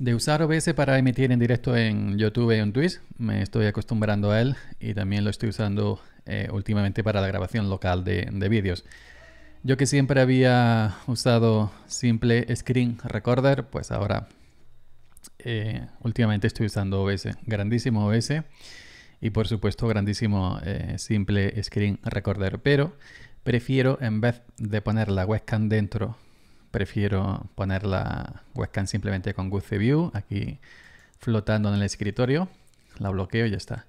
De usar OBS para emitir en directo en YouTube y en Twitch, me estoy acostumbrando a él y también lo estoy usando eh, últimamente para la grabación local de, vídeos. Yo que siempre había usado simple Screen Recorder, pues ahora eh, últimamente estoy usando OBS, grandísimo OBS y por supuesto grandísimo eh, simple Screen Recorder, pero prefiero en vez de poner la webcam dentro prefiero poner la webcam simplemente con Good View aquí flotando en el escritorio, la bloqueo y ya está.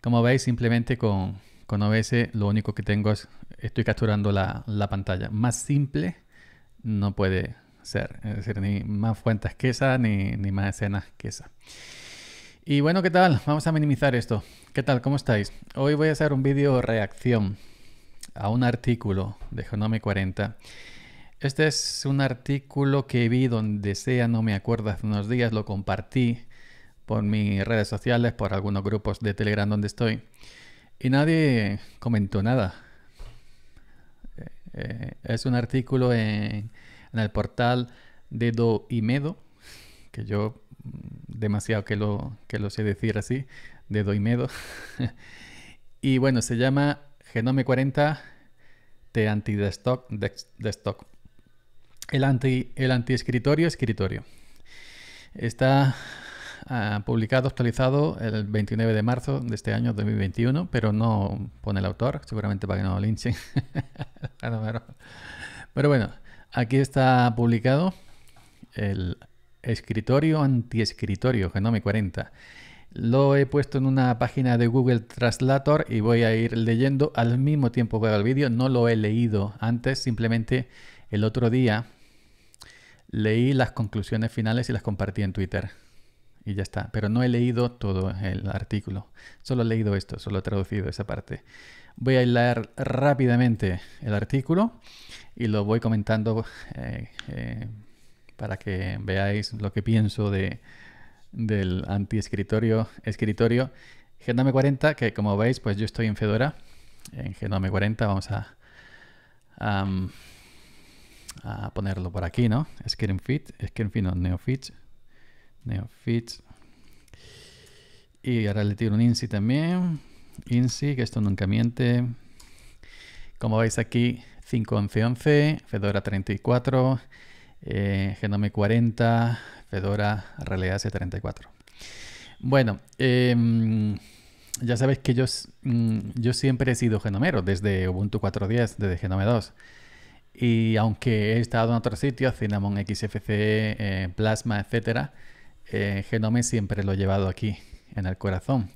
Como veis, simplemente con, OBS lo único que tengo es, estoy capturando la, pantalla. Más simple no puede ser, es decir, ni más fuentes que esa, ni, ni más escenas que esa. Y bueno, ¿qué tal? Vamos a minimizar esto. ¿Qué tal? ¿Cómo estáis? Hoy voy a hacer un vídeo reacción a un artículo de Genome 40 este es un artículo que vi donde sea, no me acuerdo, hace unos días lo compartí por mis redes sociales, por algunos grupos de Telegram donde estoy. Y nadie comentó nada. Eh, eh, es un artículo en, el portal de Do y Medo, que yo mm, demasiado que lo, que lo sé decir así, de Do y Medo. y bueno, se llama Genome 40 de Anti-Destock. El, anti, el anti escritorio. Está ah, publicado, actualizado el 29 de marzo de este año 2021, pero no pone el autor, seguramente para que no lo linchen. pero bueno, aquí está publicado el escritorio anti escritorio Genome 40. Lo he puesto en una página de Google Translator y voy a ir leyendo al mismo tiempo que el vídeo. No lo he leído antes, simplemente el otro día leí las conclusiones finales y las compartí en Twitter. Y ya está. Pero no he leído todo el artículo. Solo he leído esto, solo he traducido esa parte. Voy a aislar rápidamente el artículo y lo voy comentando eh, eh, para que veáis lo que pienso de, del anti-escritorio escritorio Genome 40, que como veis, pues yo estoy en Fedora. En Genome 40 vamos a a ponerlo por aquí, ¿no? Es en fit, no, NeoFit, NeoFit. Y ahora le tiro un INSI también, INSI, que esto nunca miente. Como veis aquí, 5.11.11, Fedora 34, eh, Genome 40, Fedora RLS 34. Bueno, em, ya sabéis que yo, mm, yo siempre he sido genomero desde Ubuntu 4.10, desde Genome 2. Y aunque he estado en otros sitios, Cinnamon XFC, eh, Plasma, etcétera, eh, Genome siempre lo he llevado aquí, en el corazón.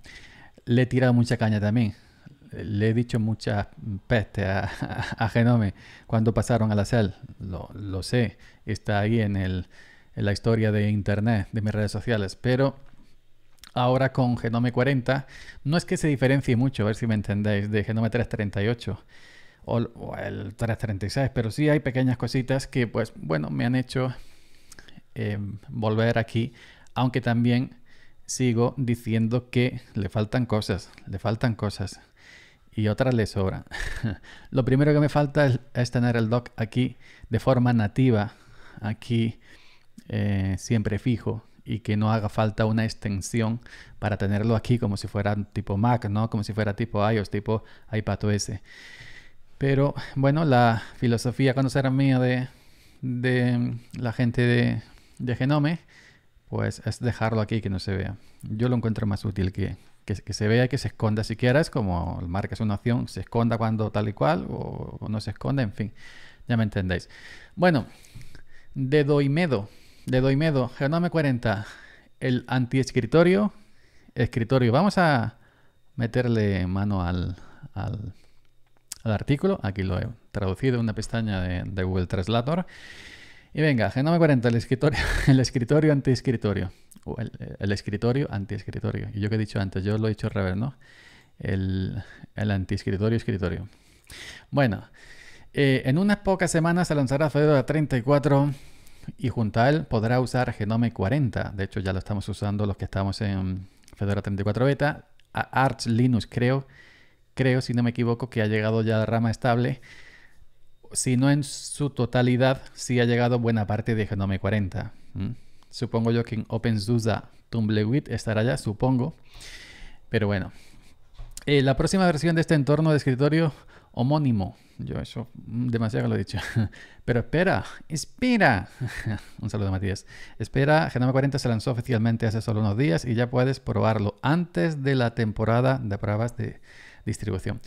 Le he tirado mucha caña también. Le he dicho muchas peste a, Genome cuando pasaron a la SEL. Lo, sé, está ahí en, en la historia de Internet, de mis redes sociales, pero ahora con Genome 40, no es que se diferencie mucho, a ver si me entendéis, de Genome 338 el 336, pero sí hay pequeñas cositas que, pues, bueno, me han hecho em, volver aquí, aunque también sigo diciendo que le faltan cosas, le faltan cosas y otras le sobran. Lo primero que me falta es, tener el dock aquí de forma nativa, aquí eh, siempre fijo y que no haga falta una extensión para tenerlo aquí como si fuera tipo Mac, ¿no? Como si fuera tipo iOS, tipo iPadOS. Pero bueno, la filosofía será mía de, la gente de, Genome, pues es dejarlo aquí que no se vea. Yo lo encuentro más útil que, que, se vea y que se esconda si Es como el marca es una opción, se esconda cuando tal y cual o, no se esconde. en fin, ya me entendéis. Bueno, de Doimedo, de medo. Genome 40, el antiescritorio, escritorio. Vamos a meterle mano al, al al artículo. Aquí lo he traducido en una pestaña de, Google Translator. Y venga, Genome 40, el escritorio, el escritorio anti-escritorio. El, el, escritorio anti-escritorio. Y yo que he dicho antes, yo lo he dicho al revés, ¿no? El, el anti-escritorio, escritorio. Bueno, eh, en unas pocas semanas se lanzará Fedora 34 y junto a él podrá usar Genome 40. De hecho, ya lo estamos usando los que estamos en Fedora 34 Beta. Arch Linux, creo creo, si no me equivoco, que ha llegado ya la rama estable. Si no en su totalidad, sí ha llegado buena parte de Genome 40. Mm. Supongo yo que en OpenSUSE Tumbleweed estará ya, supongo. Pero bueno. Eh, la próxima versión de este entorno de escritorio homónimo. Yo eso mm, demasiado lo he dicho. Pero espera, espera. Un saludo, a Matías. Espera, Genome 40 se lanzó oficialmente hace solo unos días y ya puedes probarlo antes de la temporada de pruebas de distribución.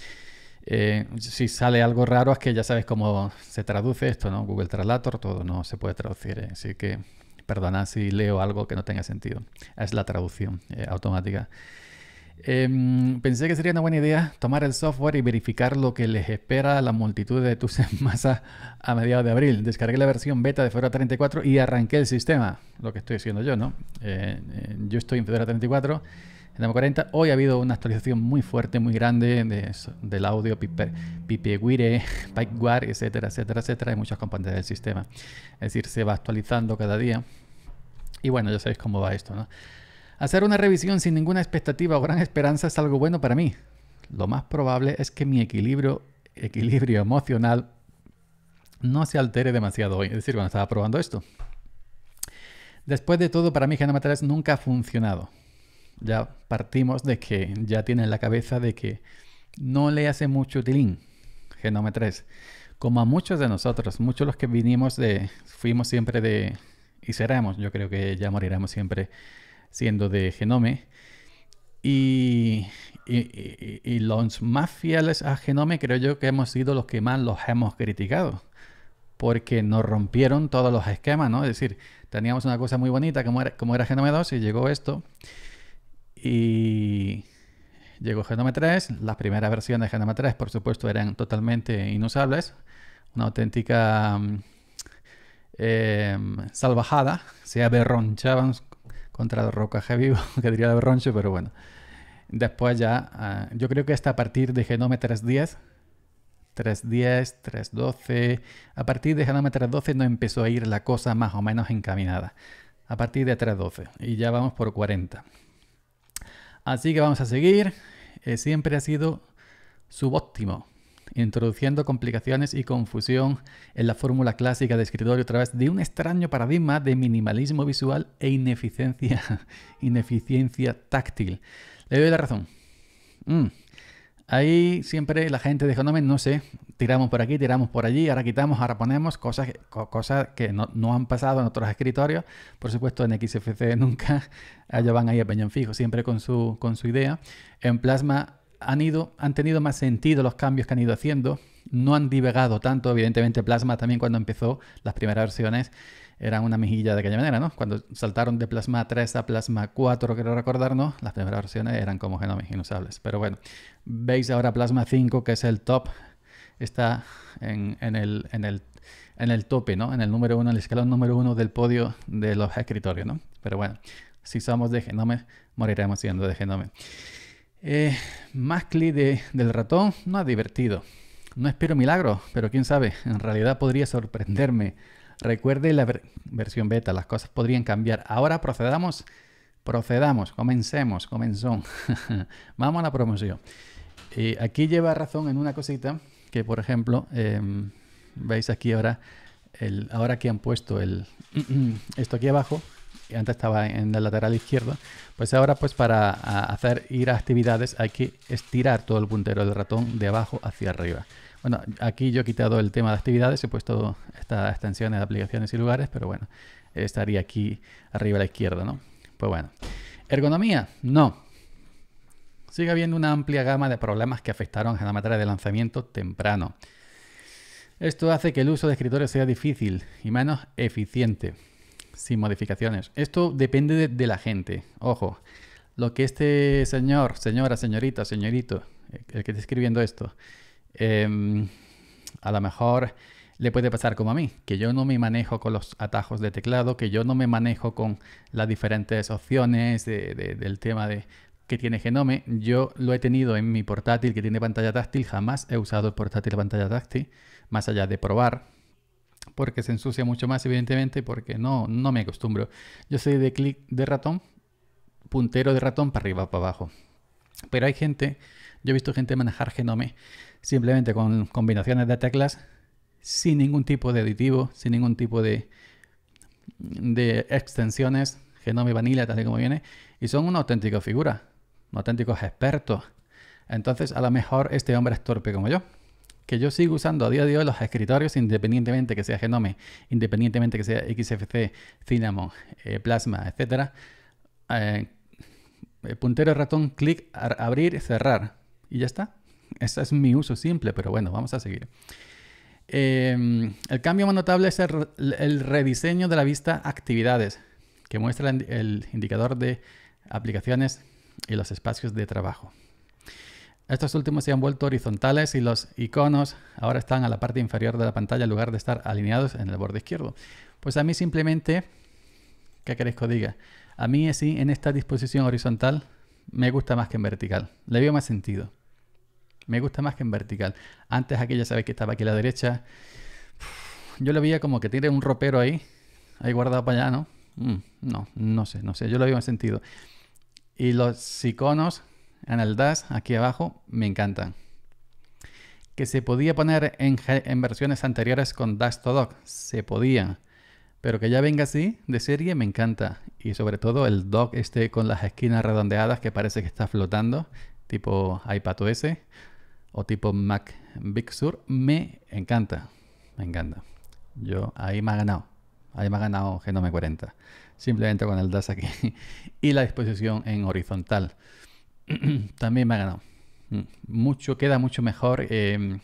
Eh, si sale algo raro es que ya sabes cómo se traduce esto, ¿no? Google Translator, todo no se puede traducir, eh, así que perdona si leo algo que no tenga sentido. Es la traducción eh, automática. Em, pensé que sería una buena idea tomar el software y verificar lo que les espera a la multitud de tus masas a mediados de abril. Descargué la versión beta de Fedora 34 y arranqué el sistema, lo que estoy haciendo yo, ¿no? yo estoy en Fedora 34 en 40 hoy ha habido una actualización muy fuerte, muy grande del audio, Pike War, etcétera, etcétera, etcétera, hay muchas componentes del sistema. Es decir, se va actualizando cada día. Y bueno, ya sabéis cómo va esto, Hacer una revisión sin ninguna expectativa o gran esperanza es algo bueno para mí. Lo más probable es que mi equilibrio, equilibrio emocional no se altere demasiado hoy. Es decir, cuando estaba probando esto. Después de todo, para mí Genoma 3 nunca ha funcionado ya partimos de que ya tiene en la cabeza de que no le hace mucho tilín Genome 3. Como a muchos de nosotros, muchos los que vinimos de, fuimos siempre de, y seremos, yo creo que ya moriremos siempre siendo de Genome. Y, los más fieles a Genome creo yo que hemos sido los que más los hemos criticado porque nos rompieron todos los esquemas, ¿no? Es decir, teníamos una cosa muy bonita como era, como era Genome 2 y llegó esto y llegó Genome 3. Las primeras versiones de Genome 3, por supuesto, eran totalmente inusables. Una auténtica mm, eh, salvajada. Se aberronchaban contra el rocaje vivo, que diría el berronche, pero bueno. Después ya, ah, yo creo que hasta a partir de Genome 310, 310, 312, a partir de Genome 312 no empezó a ir la cosa más o menos encaminada. A partir de 312, y ya vamos por 40. Así que vamos a seguir. Eh, siempre ha sido subóptimo, introduciendo complicaciones y confusión en la fórmula clásica de escritorio a través de un extraño paradigma de minimalismo visual e ineficiencia, ineficiencia táctil. Le doy la razón. Mm. Ahí siempre la gente dijo, no, no sé, tiramos por aquí, tiramos por allí, ahora quitamos, ahora ponemos cosas, cosas que no, han pasado en otros escritorios. Por supuesto, en XFC nunca allá van ahí a peñón fijo, siempre con su, con su idea. En Plasma han, ido, han tenido más sentido los cambios que han ido haciendo no han divagado tanto. Evidentemente, Plasma también cuando empezó las primeras versiones eran una mejilla de aquella manera, ¿no? Cuando saltaron de Plasma 3 a Plasma 4, quiero recordarnos, las primeras versiones eran como genomas inusables. Pero bueno, veis ahora Plasma 5, que es el top, está en, el, tope, ¿no? En el número uno, en el escalón número uno del podio de los escritorios, ¿no? Pero bueno, si somos de Genome, moriremos siendo de Genome. Eh, más clic de, del ratón, no ha divertido. No espero milagros, pero quién sabe, en realidad podría sorprenderme. Recuerde la versión beta, las cosas podrían cambiar. Ahora procedamos, procedamos, comencemos, comenzón. Vamos a la promoción. Eh, aquí lleva razón en una cosita que, por ejemplo, em, veis aquí ahora, ahora que han puesto el, esto aquí abajo, que antes estaba en el lateral izquierdo, pues ahora pues para hacer ir a actividades hay que estirar todo el puntero del ratón de abajo hacia arriba. Bueno, aquí yo he quitado el tema de actividades, he puesto estas extensiones de aplicaciones y lugares, pero bueno, estaría aquí arriba a la izquierda, ¿no? Pues bueno. Ergonomía, no. Sigue habiendo una amplia gama de problemas que afectaron a la materia de lanzamiento temprano. Esto hace que el uso de escritores sea difícil y menos eficiente, sin modificaciones. Esto depende de, de la gente. Ojo, lo que este señor, señora, señorita, señorito, el que está escribiendo esto, Em, a lo mejor le puede pasar como a mí, que yo no me manejo con los atajos de teclado, que yo no me manejo con las diferentes opciones del tema de que tiene Genome. Yo lo he tenido en mi portátil que tiene pantalla táctil, jamás he usado el portátil de pantalla táctil, más allá de probar, porque se ensucia mucho más, evidentemente, porque no, no me acostumbro. Yo soy de clic de ratón, puntero de ratón para arriba, para abajo. Pero hay gente, yo he visto gente manejar Genome simplemente con combinaciones de teclas, sin ningún tipo de aditivo, sin ningún tipo de, de extensiones, Genome y Vanilla, tal y como viene, y son una auténtica figura, auténticos expertos. Entonces, a lo mejor este hombre es torpe como yo, que yo sigo usando a día de hoy los escritorios, independientemente que sea Genome, independientemente que sea XFC, Cinnamon, eh, Plasma, etcétera. puntero eh, puntero ratón, clic, abrir, cerrar, y ya está. Ese es mi uso simple, pero bueno, vamos a seguir. Em, el cambio más notable es el, rediseño de la vista actividades, que muestra el, indicador de aplicaciones y los espacios de trabajo. Estos últimos se han vuelto horizontales y los iconos ahora están a la parte inferior de la pantalla en lugar de estar alineados en el borde izquierdo. Pues a mí simplemente, ¿qué queréis que diga? A mí sí, en esta disposición horizontal me gusta más que en vertical. Le veo más sentido. Me gusta más que en vertical. Antes aquella, sabéis que estaba aquí a la derecha. Yo lo veía como que tiene un ropero ahí, ahí guardado para allá, ¿no? Mm, no, no sé, no sé. Yo lo veo en sentido. Y los iconos en el DAS, aquí abajo, me encantan. Que se podía poner en, versiones anteriores con DAS to Doc. Se podía. Pero que ya venga así, de serie, me encanta. Y sobre todo el doc este con las esquinas redondeadas que parece que está flotando, tipo S o tipo Mac Big Sur, me encanta. Me encanta. Yo ahí me ha ganado. Ahí me ha ganado Genome 40. Simplemente con el DAS aquí y la disposición en horizontal. También me ha ganado. Mm, mucho, queda mucho mejor. Em,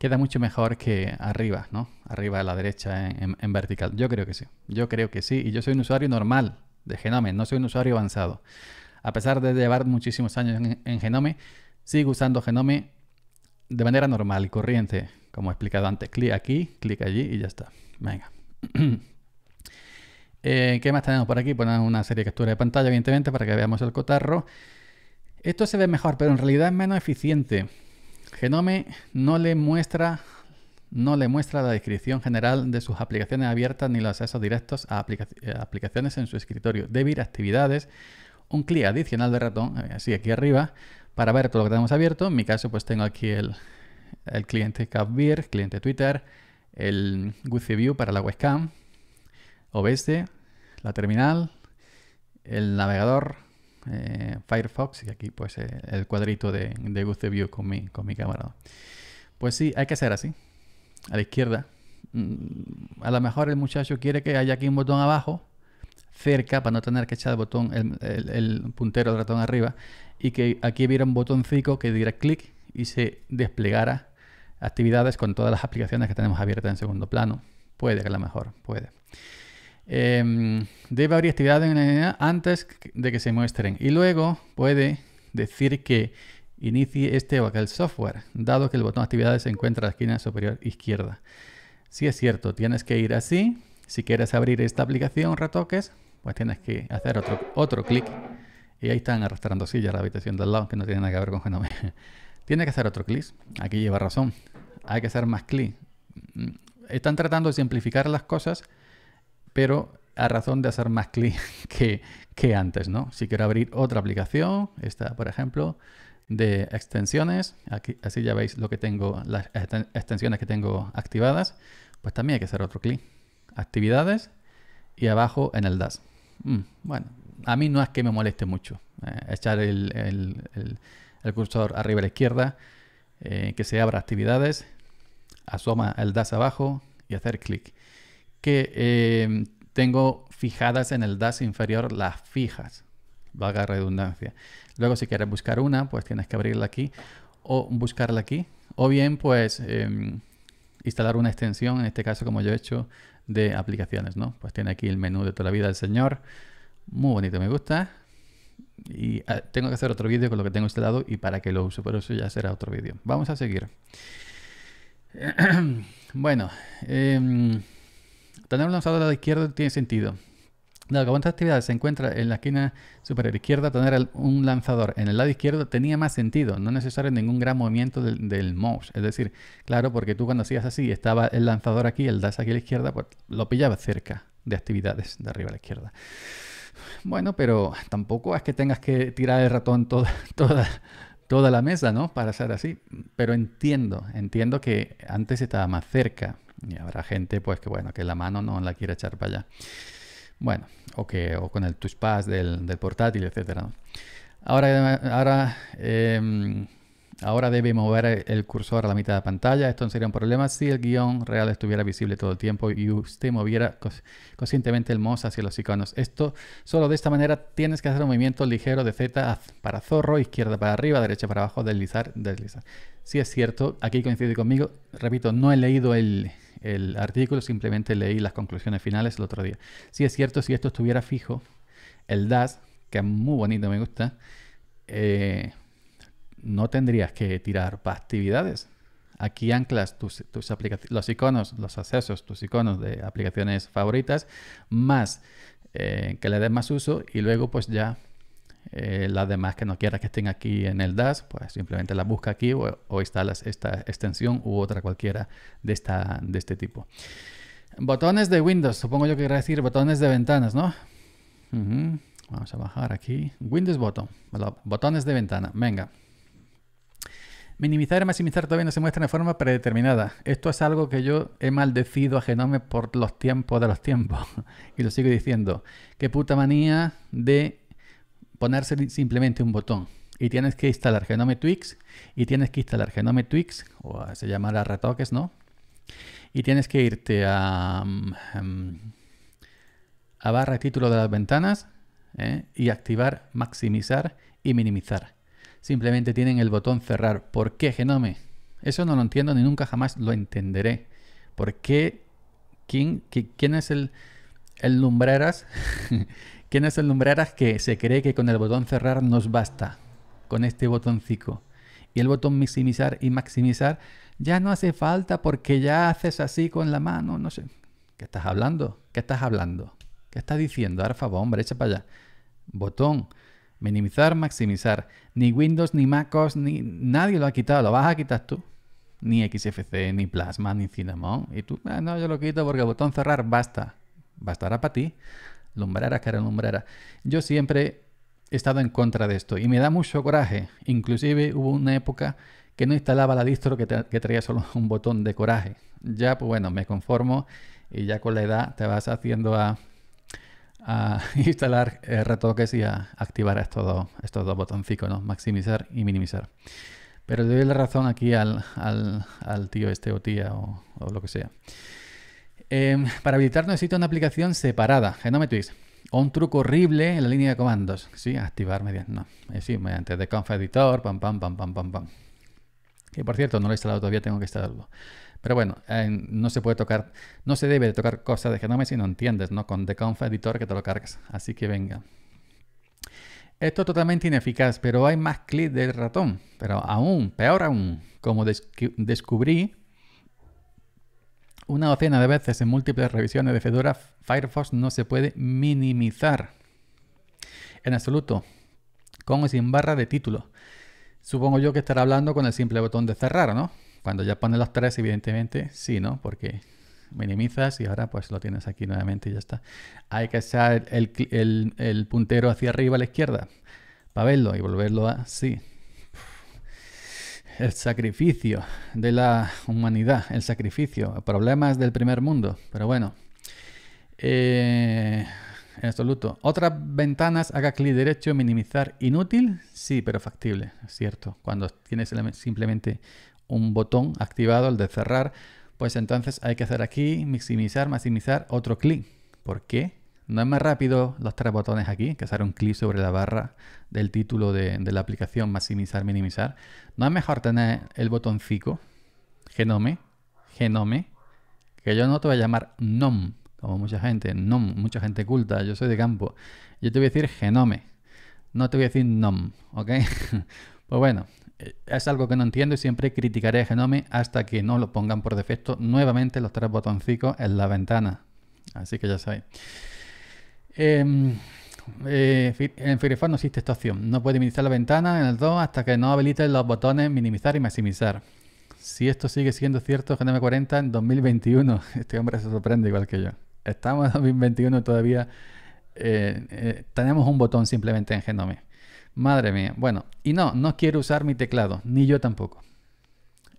queda mucho mejor que arriba, ¿no? Arriba a la derecha en, vertical. Yo creo que sí. Yo creo que sí. Y yo soy un usuario normal de Genome, no soy un usuario avanzado. A pesar de llevar muchísimos años en Genome, sigo usando Genome de manera normal y corriente, como he explicado antes. Clic aquí, clic allí y ya está. Venga. Eh, ¿Qué más tenemos por aquí? Ponemos una serie de capturas de pantalla, evidentemente, para que veamos el cotarro. Esto se ve mejor, pero en realidad es menos eficiente. Genome no le muestra no le muestra la descripción general de sus aplicaciones abiertas ni los accesos directos a, eh, aplicaciones en su escritorio. Debir actividades, un clic adicional de ratón, eh, así aquí arriba, para ver todo lo que tenemos abierto. En mi caso, pues tengo aquí el, cliente Capbeer, cliente Twitter, el View para la webcam, OBS, la terminal, el navegador, eh, Firefox y aquí pues eh, el cuadrito de, de View con mi, con mi cámara. Pues sí, hay que hacer así, a la izquierda. Mm, a lo mejor el muchacho quiere que haya aquí un botón abajo cerca para no tener que echar el botón, el, puntero del ratón arriba y que aquí hubiera un botoncito que diera clic y se desplegara actividades con todas las aplicaciones que tenemos abiertas en segundo plano. Puede que a lo mejor, puede. Em, debe abrir actividades antes de que se muestren y luego puede decir que inicie este o aquel software, dado que el botón actividades se encuentra en la esquina superior izquierda. Si sí es cierto, tienes que ir así. Si quieres abrir esta aplicación, retoques, pues tienes que hacer otro, otro clic y ahí están arrastrando sillas la habitación del lado que no tiene nada que ver con Genome. Tienes que hacer otro clic, aquí lleva razón, hay que hacer más clic. Están tratando de simplificar las cosas, pero a razón de hacer más clic que, antes, ¿no? Si quiero abrir otra aplicación, esta por ejemplo, de extensiones, aquí, así ya veis lo que tengo, las extensiones que tengo activadas, pues también hay que hacer otro clic. Actividades y abajo en el DAS. Mm, bueno, a mí no es que me moleste mucho eh, echar el, el, cursor arriba a la izquierda, eh, que se abra actividades, asoma el DAS abajo y hacer clic. Que eh, tengo fijadas en el DAS inferior las fijas, valga redundancia. Luego si quieres buscar una, pues tienes que abrirla aquí o buscarla aquí. O bien pues em, instalar una extensión, en este caso como yo he hecho, de aplicaciones, ¿no? Pues tiene aquí el menú de toda la vida del señor. Muy bonito, me gusta. Y ah, tengo que hacer otro vídeo con lo que tengo instalado y para que lo uso, pero eso ya será otro vídeo. Vamos a seguir. bueno, em, tener un lanzador a la izquierda tiene sentido la que actividad actividades se encuentra en la esquina superior izquierda, tener un lanzador en el lado izquierdo tenía más sentido, no necesario ningún gran movimiento del, mouse. Es decir, claro, porque tú cuando hacías así, estaba el lanzador aquí, el DAS aquí a la izquierda, pues lo pillaba cerca de actividades de arriba a la izquierda. Bueno, pero tampoco es que tengas que tirar el ratón toda, toda, toda la mesa, ¿no? Para ser así. Pero entiendo, entiendo que antes estaba más cerca. Y habrá gente, pues, que bueno, que la mano no la quiere echar para allá. Bueno, o, que, o con el touchpad del, del portátil, etc. Ahora, ahora, em, ahora debe mover el cursor a la mitad de la pantalla. Esto no sería un problema si el guión real estuviera visible todo el tiempo y usted moviera conscientemente el mouse hacia los iconos. Esto solo de esta manera tienes que hacer un movimiento ligero de Z para zorro, izquierda para arriba, derecha para abajo, deslizar, deslizar. Si sí es cierto, aquí coincide conmigo. Repito, no he leído el, el artículo, simplemente leí las conclusiones finales el otro día. Si es cierto, si esto estuviera fijo, el DAS, que es muy bonito, me gusta, eh, no tendrías que tirar para actividades. Aquí anclas tus, tus los iconos, los accesos, tus iconos de aplicaciones favoritas, más eh, que le des más uso y luego pues ya eh, las demás que no quieras que estén aquí en el DAS, pues simplemente las busca aquí o, instala instalas esta extensión u otra cualquiera de, esta, de este tipo. Botones de Windows, supongo yo que quiero decir botones de ventanas, ¿no? Vamos a bajar aquí. Windows Button, botones de ventana, venga. Minimizar y maximizar todavía no se muestra de forma predeterminada. Esto es algo que yo he maldecido a Genome por los tiempos de los tiempos. y lo sigo diciendo. Qué puta manía de ponerse simplemente un botón. Y tienes que instalar Genome Twix, y tienes que instalar Genome Twix, o se llamará retoques, ¿no? Y tienes que irte a, mm, mm, a barra título de las ventanas ¿eh? y activar, maximizar y minimizar. Simplemente tienen el botón cerrar. ¿Por qué Genome? Eso no lo entiendo ni nunca jamás lo entenderé. ¿Por qué? ¿Quién, quién es el, el lumbreras ¿Quién es el que se cree que con el botón cerrar nos basta? Con este botoncito. Y el botón maximizar y maximizar ya no hace falta porque ya haces así con la mano, no sé. ¿Qué estás hablando? ¿Qué estás hablando? ¿Qué estás diciendo? alfa favor, hombre, echa para allá. Botón. Minimizar, maximizar. Ni Windows, ni MacOS, ni nadie lo ha quitado. Lo vas a quitar tú. Ni XFC, ni Plasma, ni Cinnamon. Y tú, ah, no, yo lo quito porque el botón cerrar basta. Bastará para ti. Lumbrera, cara lumbrera. Yo siempre he estado en contra de esto y me da mucho coraje. Inclusive hubo una época que no instalaba la distro que, traía solo un botón de coraje. Ya, pues bueno, me conformo y ya con la edad te vas haciendo a, instalar eh, retoques y a activar estos dos, estos dos ¿no? Maximizar y minimizar. Pero le doy la razón aquí al, tío este o tía o lo que sea. Em, para habilitar necesito una aplicación separada, Genometrix. Eh, o un truco horrible en la línea de comandos. Sí, activar mediante. No, eh, sí, mediante de editor, pam, pam, pam, pam, pam, pam. por cierto, no lo he instalado todavía, tengo que instalarlo. Pero bueno, eh, no se puede tocar, no se debe de tocar cosas de Genome si no entiendes, ¿no? Con deconf editor que te lo cargas. Así que venga. Esto es totalmente ineficaz, pero hay más clic del ratón. Pero aún, peor aún, como descubrí una docena de veces en múltiples revisiones de Fedora, Firefox no se puede minimizar en absoluto, con o sin barra de título. Supongo yo que estará hablando con el simple botón de cerrar, ¿no? Cuando ya pone los tres, evidentemente, sí, ¿no? Porque minimizas y ahora pues lo tienes aquí nuevamente y ya está. Hay que echar el, puntero hacia arriba a la izquierda para verlo y volverlo así el sacrificio de la humanidad, el sacrificio, problemas del primer mundo, pero bueno, eh, en absoluto. Otras ventanas, haga clic derecho, minimizar, inútil, sí, pero factible, es cierto. Cuando tienes simplemente un botón activado, el de cerrar, pues entonces hay que hacer aquí, maximizar, maximizar, otro clic. ¿Por qué? No es más rápido los tres botones aquí, que hacer un clic sobre la barra del título de, la aplicación, maximizar, minimizar. No es mejor tener el botoncito, genome, genome, que yo no te voy a llamar nom, como mucha gente, nom, mucha gente culta, yo soy de campo. Yo te voy a decir genome, no te voy a decir nom, ¿ok? pues bueno, eh, es algo que no entiendo y siempre criticaré Genome hasta que no lo pongan por defecto nuevamente los tres botoncitos en la ventana. Así que ya sabéis. Em, eh, en Firefox no existe esta opción. No puede minimizar la ventana en el 2 hasta que no habilite los botones minimizar y maximizar. Si esto sigue siendo cierto, Gnome 40 en 2021. Este hombre se sorprende igual que yo. Estamos en 2021 todavía. Eh, eh, tenemos un botón simplemente en Genome. Madre mía. Bueno, y no, no quiero usar mi teclado, ni yo tampoco.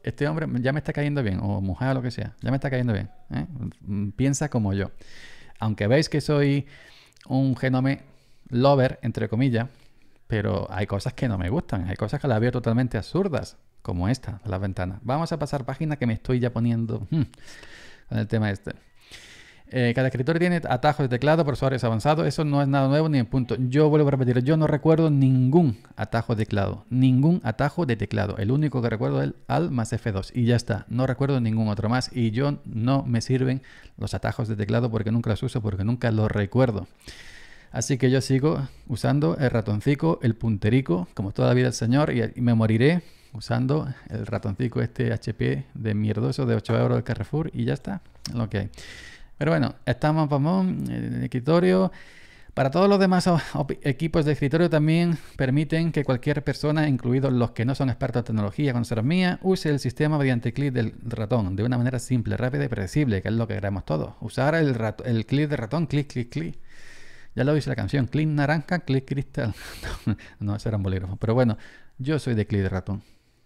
Este hombre ya me está cayendo bien, o mujer o lo que sea, ya me está cayendo bien. Mm, piensa como yo. Aunque veis que soy un genome lover, entre comillas, pero hay cosas que no me gustan, hay cosas que las veo totalmente absurdas, como esta, las ventanas. Vamos a pasar página que me estoy ya poniendo hmm, con el tema este. Eh, cada escritor tiene atajos de teclado para usuarios avanzados. Eso no es nada nuevo ni en punto. Yo vuelvo a repetir, yo no recuerdo ningún atajo de teclado. Ningún atajo de teclado. El único que recuerdo es el Alt más F2. Y ya está. No recuerdo ningún otro más. Y yo no me sirven los atajos de teclado porque nunca los uso, porque nunca los recuerdo. Así que yo sigo usando el ratoncico, el punterico, como toda la vida el señor, y, me moriré usando el ratoncico este HP de mierdoso de 8 euros de Carrefour y ya está, lo que hay. Pero bueno, estamos eh, en el escritorio. Para todos los demás equipos de escritorio también permiten que cualquier persona, incluidos los que no son expertos en tecnología con mía, use el sistema mediante clic del ratón de una manera simple, rápida y predecible, que es lo que queremos todos. Usar el, el clic del ratón, clic, clic, clic. Ya lo dice la canción, clic naranja, clic cristal. no, ese era un bolígrafo. Pero bueno, yo soy de clic de ratón.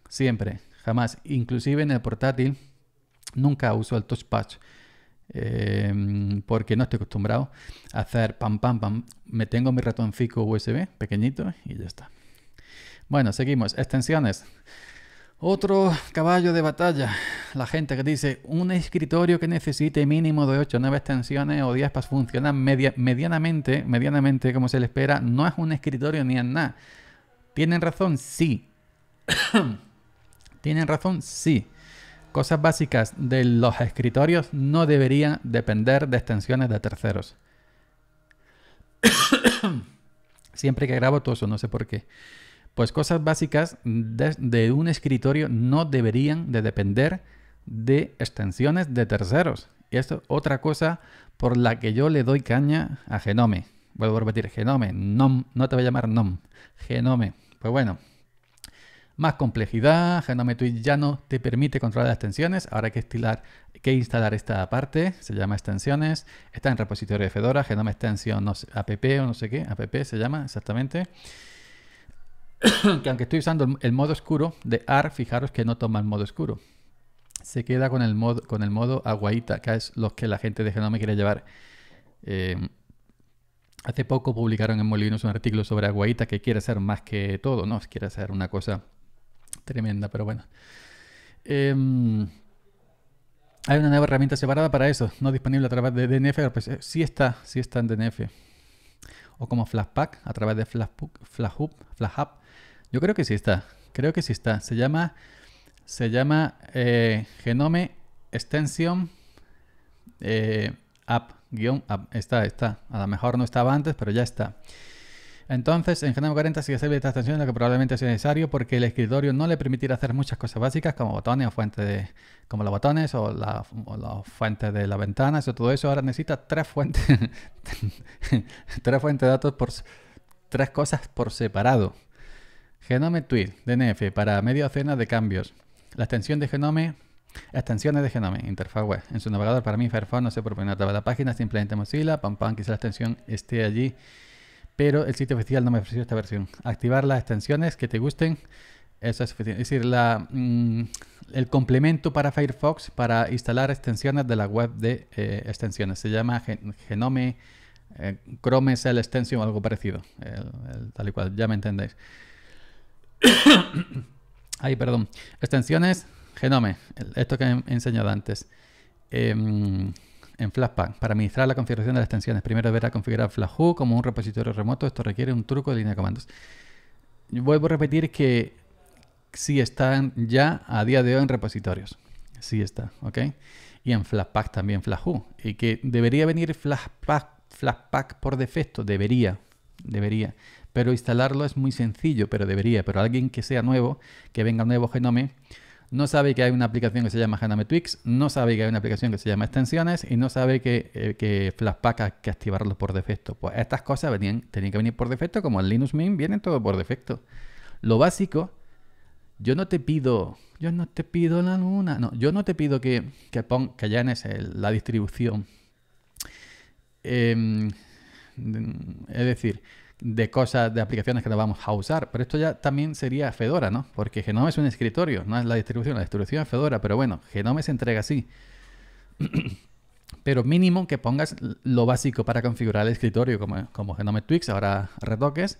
Siempre, jamás. Inclusive en el portátil, nunca uso el touchpad Em, porque no estoy acostumbrado a hacer pam, pam, pam. Me tengo mi ratoncico USB pequeñito y ya está. Bueno, seguimos. Extensiones. Otro caballo de batalla. La gente que dice un escritorio que necesite mínimo de 8 o 9 extensiones o 10 para funcionar medianamente, medianamente como se le espera, no es un escritorio ni en nada. ¿Tienen razón? Sí. ¿Tienen razón? Sí cosas básicas de los escritorios no deberían depender de extensiones de terceros. Siempre que grabo todo eso, no sé por qué. Pues cosas básicas de, un escritorio no deberían de depender de extensiones de terceros. Y esto es otra cosa por la que yo le doy caña a Genome. Vuelvo a repetir, Genome, nom, no te voy a llamar nom, Genome. Pues bueno, más complejidad. Genome ya no te permite controlar las extensiones. Ahora hay que, estilar, que instalar esta parte. Se llama extensiones. Está en repositorio de Fedora. Genome Extension no app o no sé qué. App se llama exactamente. que aunque estoy usando el, modo oscuro de AR, fijaros que no toma el modo oscuro. Se queda con el, mod, con el modo aguaita, que es lo que la gente de Genome quiere llevar. Eh, hace poco publicaron en Molinos un artículo sobre Aguaita que quiere ser más que todo, ¿no? Quiere ser una cosa tremenda, pero bueno. Em, hay una nueva herramienta separada para eso, no disponible a través de DNF. si pues, eh, sí está, sí está en DNF. O como Flashpack, a través de Flashhub, app. Yo creo que sí está, creo que sí está. Se llama, se llama eh, Genome Extension eh, App. app. Está, está. A lo mejor no estaba antes, pero ya está. Entonces, en Genome 40 sigue que esta extensión, lo que probablemente sea necesario, porque el escritorio no le permitirá hacer muchas cosas básicas como botones o fuentes de, como los botones o, las fuentes de las ventanas o todo eso. Ahora necesita tres fuentes, tres fuentes de datos por tres cosas por separado. Genome Tweet, DNF, para media docena de cambios. La extensión de Genome Extensiones de Genome, interfaz web. En su navegador, para mí, Firefox no se propone Otra vez la página. simplemente Mozilla, pam pam, quizá la extensión esté allí pero el sitio oficial no me ofreció esta versión. Activar las extensiones que te gusten, eso es suficiente. Es decir, mm, el complemento para Firefox para instalar extensiones de la web de eh, extensiones. Se llama Genome, eh, Chrome Cell Extension o algo parecido. tal y cual, ya me entendéis. Ay, perdón. Extensiones, Genome, esto que he enseñado antes. Em, en Flashpack Para administrar la configuración de las extensiones, primero deberá configurar FlashHub como un repositorio remoto. Esto requiere un truco de línea de comandos. vuelvo a repetir que sí están ya a día de hoy en repositorios. Sí está, ¿ok? Y en Flashpack también FlashHub. Y que debería venir Flashpack, por defecto. Debería, debería. Pero instalarlo es muy sencillo, pero debería. Pero alguien que sea nuevo, que venga nuevo Genome, no sabe que hay una aplicación que se llama Haname Twix, no sabe que hay una aplicación que se llama Extensiones y no sabe que, eh, que Flashpack hay que activarlo por defecto. Pues estas cosas venían, tenían que venir por defecto, como en Linux Mint vienen todo por defecto. Lo básico, yo no te pido, yo no te pido la luna, no, yo no te pido que, que, la distribución. Em, es decir, de cosas, de aplicaciones que no vamos a usar. Pero esto ya también sería Fedora, ¿no? Porque Genome es un escritorio, no es la distribución, la distribución es Fedora, pero bueno, Genome se entrega así. pero mínimo que pongas lo básico para configurar el escritorio, como, como Genome Twix, ahora retoques,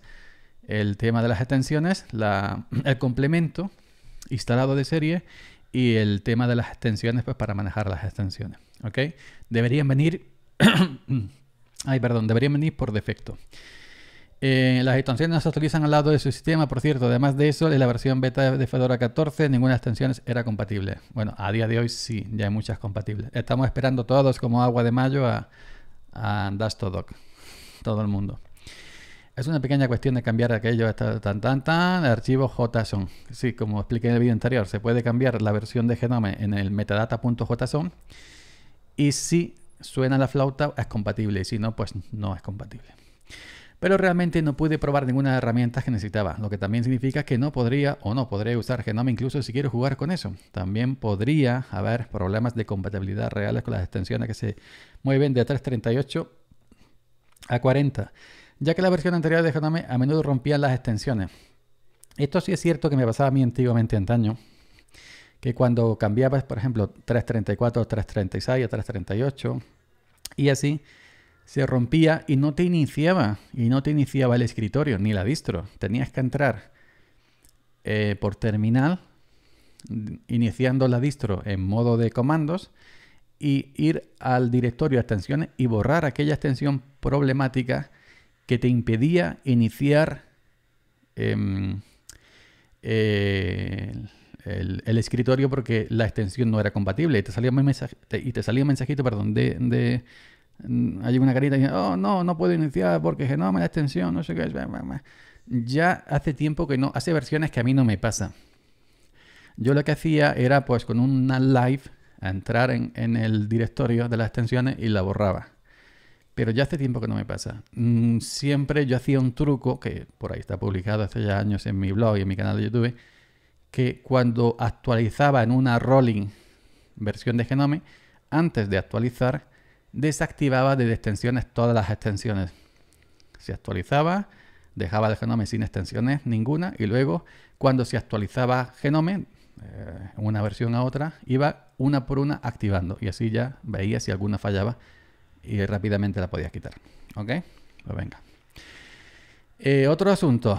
el tema de las extensiones, el complemento instalado de serie y el tema de las extensiones, pues para manejar las extensiones. ¿Ok? Deberían venir... Ay, perdón, deberían venir por defecto. Eh, las extensiones no se utilizan al lado de su sistema, por cierto. Además de eso, en la versión beta de Fedora 14 ninguna extensión era compatible. Bueno, a día de hoy sí, ya hay muchas compatibles. Estamos esperando todos como agua de mayo a, a Todo el mundo. Es una pequeña cuestión de cambiar aquello, tan tan tan, archivo JSON. Sí, como expliqué en el vídeo anterior, se puede cambiar la versión de Genome en el metadata.json y si suena la flauta es compatible y si no, pues no es compatible pero realmente no pude probar ninguna de las herramientas que necesitaba, lo que también significa que no podría o no podría usar Genome incluso si quiero jugar con eso. También podría haber problemas de compatibilidad reales con las extensiones que se mueven de 338 a 40, ya que la versión anterior de Genome a menudo rompía las extensiones. Esto sí es cierto que me pasaba a mí antiguamente antaño, que cuando cambiabas, por ejemplo, 334, 336 a 338 y así, se rompía y no te iniciaba, y no te iniciaba el escritorio ni la distro. Tenías que entrar eh, por terminal, iniciando la distro en modo de comandos y ir al directorio de extensiones y borrar aquella extensión problemática que te impedía iniciar em, eh, el, escritorio porque la extensión no era compatible y te salía un, y te salía un mensajito perdón, de Mm, hay una carita que oh, no, no puedo iniciar porque genoma, la extensión, no sé qué. Ya hace tiempo que no, hace versiones que a mí no me pasa. Yo lo que hacía era, pues, con una live, entrar en, en el directorio de las extensiones y la borraba. Pero ya hace tiempo que no me pasa. Mm, siempre yo hacía un truco, que por ahí está publicado hace ya años en mi blog y en mi canal de YouTube, que cuando actualizaba en una rolling versión de Genome, antes de actualizar, desactivaba de extensiones todas las extensiones. Se actualizaba, dejaba el genome sin extensiones ninguna y luego cuando se actualizaba genome, eh, una versión a otra, iba una por una activando y así ya veía si alguna fallaba y rápidamente la podía quitar. ¿Ok? Pues venga. Eh, otro asunto.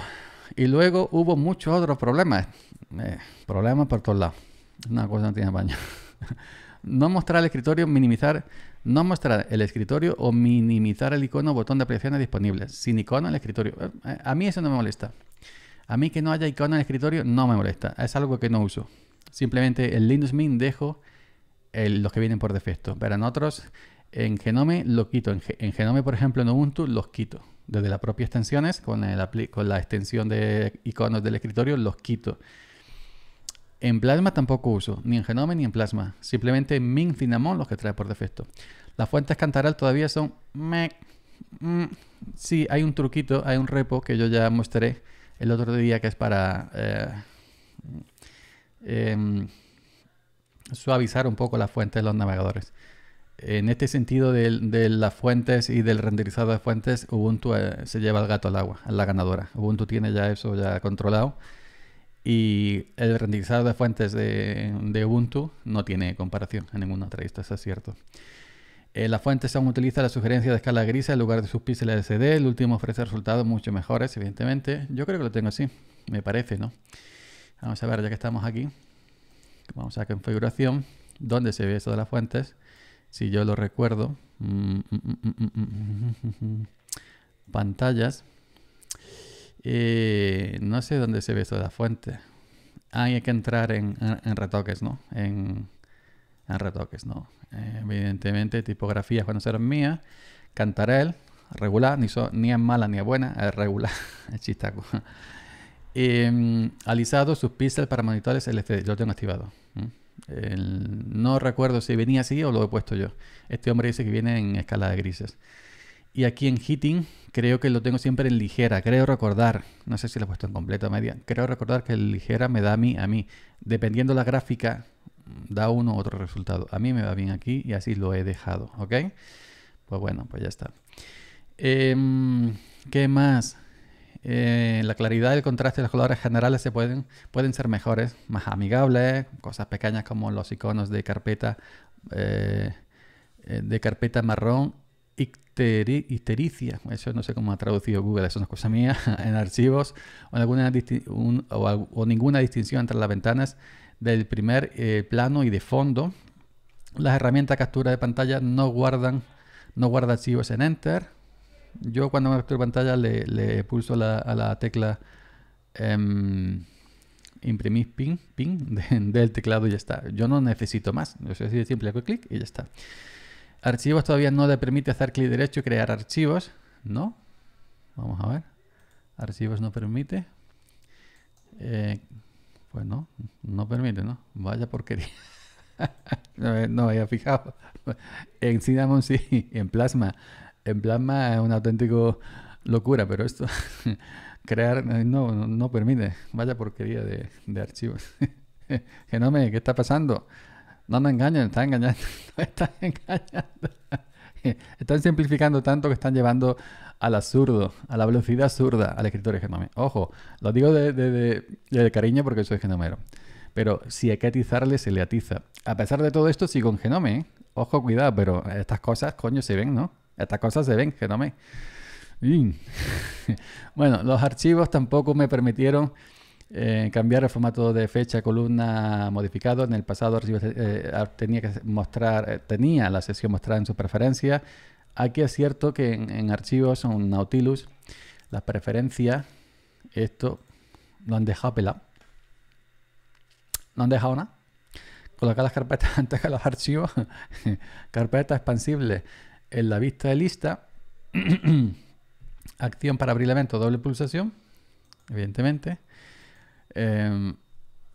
Y luego hubo muchos otros problemas. Eh, problemas por todos lados. Una cosa no tiene baño. no mostrar el escritorio, minimizar no mostrar el escritorio o minimizar el icono o botón de aplicaciones disponibles Sin icono en el escritorio. Eh, eh, a mí eso no me molesta. A mí que no haya icono en el escritorio no me molesta. Es algo que no uso. Simplemente en Linux Mint dejo eh, los que vienen por defecto. Pero en otros, en Genome lo quito. En, Genome, por ejemplo, en Ubuntu los quito. Desde las propias extensiones, con, con la extensión de iconos del escritorio, los quito. En plasma tampoco uso, ni en genoma ni en plasma. Simplemente en cinnamon los que trae por defecto. Las fuentes cantaral todavía son... Mm, sí, hay un truquito, hay un repo que yo ya mostré el otro día que es para eh, em, suavizar un poco las fuentes de los navegadores. En este sentido de, las fuentes y del renderizado de fuentes, Ubuntu eh, se lleva el gato al agua, a la ganadora. Ubuntu tiene ya eso ya controlado y el renderizado de fuentes de, Ubuntu no tiene comparación en ninguna otra lista, eso es cierto. Eh, la fuente Sound utiliza la sugerencia de escala grisa en lugar de sus píxeles LCD. El último ofrece resultados mucho mejores, evidentemente. Yo creo que lo tengo así, me parece, ¿no? Vamos a ver, ya que estamos aquí, vamos a configuración, ¿dónde se ve eso de las fuentes? Si yo lo recuerdo. Pantallas. Eh, no sé dónde se ve eso de la fuente. Ah, hay que entrar en, retoques, ¿no? En, en retoques, ¿no? Eh, evidentemente, tipografía a ser mías. Cantarel, regular, ni, ni es mala ni es buena, es regular, es chistaco. Em, alisado, sus píxeles para monitores LCD, yo lo tengo activado. no recuerdo si venía así o lo he puesto yo. Este hombre dice que viene en escala de grises. Y aquí en Hitting creo que lo tengo siempre en ligera. Creo recordar, no sé si lo he puesto en completo media, creo recordar que el ligera me da a mí, a mí. Dependiendo la gráfica, da uno u otro resultado. A mí me va bien aquí y así lo he dejado, ¿ok? Pues bueno, pues ya está. Em, ¿Qué más? Eh, la claridad, el contraste de los colores generales se pueden, pueden ser mejores, más amigables, cosas pequeñas como los iconos de carpeta, eh, eh, de carpeta marrón, histericia, eso no sé cómo ha traducido Google, eso no es cosa mía, en archivos o, alguna o, ninguna distinción entre las ventanas del primer eh, plano y de fondo. Las herramientas de captura de pantalla no guardan no guarda archivos en Enter. Yo cuando me captura pantalla le, pulso a la tecla em, imprimir pin, ping del teclado y ya está. Yo no necesito más. Yo sé decir simple clic y ya está. Archivos todavía no le permite hacer clic derecho y crear archivos. No. Vamos a ver. Archivos no permite. Eh, pues no, no permite, ¿no? Vaya porquería. no, me eh, había fijado. En Cinnamon sí, en Plasma. En Plasma es una auténtica locura, pero esto, crear, eh, no, no, permite. Vaya porquería de, de archivos. Genome, ¿qué está pasando? No me engañen, están engañando, están engañando. Están simplificando tanto que están llevando al absurdo, a la velocidad zurda al escritor de genome. Ojo, lo digo de, de, cariño porque soy genomero. Pero si hay que atizarle, se le atiza. A pesar de todo esto, sigo con genome. ¿eh? Ojo, cuidado, pero estas cosas, coño, se ven, ¿no? Estas cosas se ven, genome. bueno, los archivos tampoco me permitieron eh, cambiar el formato de fecha columna modificado. En el pasado eh, eh tenía que mostrar, eh, tenía la sesión mostrada en su preferencia Aquí es cierto que en, archivos, en Nautilus, las preferencias, esto no han dejado pelado. No han dejado nada. Colocar las carpetas antes que los archivos. carpetas expansibles en la vista de lista. Acción para abrir elemento, doble pulsación. Evidentemente. Eh,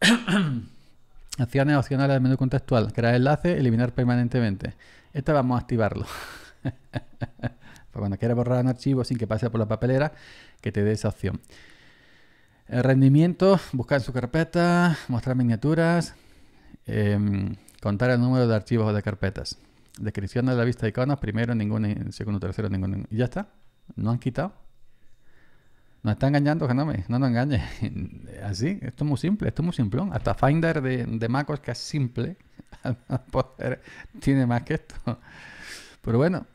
acciones opcionales del menú contextual. Crear enlace, eliminar permanentemente. este vamos a activarlo. Para cuando quieras borrar un archivo sin que pase por la papelera, que te dé esa opción. Eh, rendimiento, buscar en su carpeta, mostrar miniaturas, em, contar el número de archivos o de carpetas. Descripción de la vista de iconos, primero ninguno, segundo, tercero, ninguno. Y ya está. No han quitado. Nos está engañando, Genome, no nos engañes. Así, esto es muy simple, esto es muy simple, Hasta Finder de, de MacOS, que es simple, tiene más que esto. Pero bueno,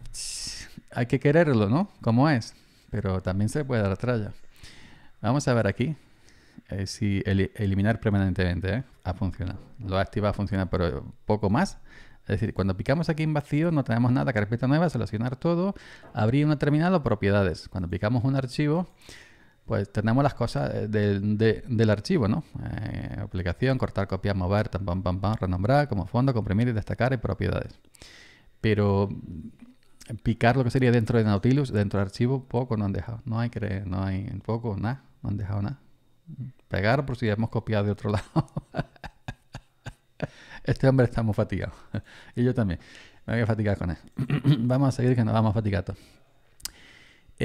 hay que quererlo, ¿no? Como es. Pero también se puede dar tralla. Vamos a ver aquí eh, si eliminar permanentemente ¿eh? ha funcionado. Lo activa a funcionar, pero poco más. Es decir, cuando picamos aquí en vacío no tenemos nada, carpeta nueva, seleccionar todo, abrir una terminal propiedades. Cuando picamos un archivo, pues tenemos las cosas eh, del archivo, ¿no? Eh, aplicación, cortar, copiar, mover, pam, pam, pam, renombrar, como fondo, comprimir y destacar y propiedades. Pero eh, picar lo que sería dentro de Nautilus, dentro del archivo, poco no han dejado. No hay, no hay poco, nada, no han dejado nada. Pegar por si hemos copiado de otro lado. este hombre está muy fatigado. y yo también. Me voy a fatigar con él. vamos a seguir que nos vamos a